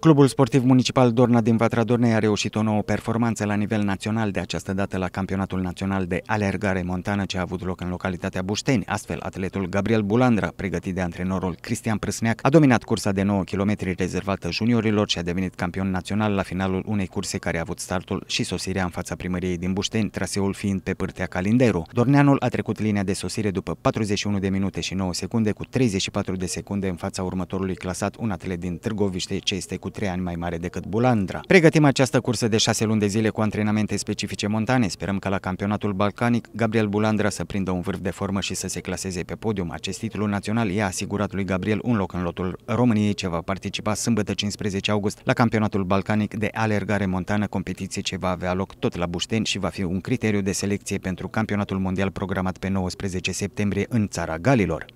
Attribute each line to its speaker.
Speaker 1: Clubul sportiv municipal Dorna din Vatra Dornei a reușit o nouă performanță la nivel național de această dată la campionatul național de alergare montană ce a avut loc în localitatea Bușteni. Astfel, atletul Gabriel Bulandra, pregătit de antrenorul Cristian Prâsneac, a dominat cursa de 9 km rezervată juniorilor și a devenit campion național la finalul unei curse care a avut startul și sosirea în fața primăriei din Bușteni, traseul fiind pe pârtea Calinderu. Dorneanul a trecut linia de sosire după 41 de minute și 9 secunde cu 34 de secunde în fața următorului clasat, un atlet din Târgoviște ce este cu trei ani mai mare decât Bulandra. Pregătim această cursă de șase luni de zile cu antrenamente specifice montane. Sperăm că la campionatul balcanic Gabriel Bulandra să prindă un vârf de formă și să se claseze pe podium. Acest titlu național i-a asigurat lui Gabriel un loc în lotul României ce va participa sâmbătă 15 august la campionatul balcanic de alergare montană, competiție ce va avea loc tot la Bușteni și va fi un criteriu de selecție pentru campionatul mondial programat pe 19 septembrie în țara Galilor.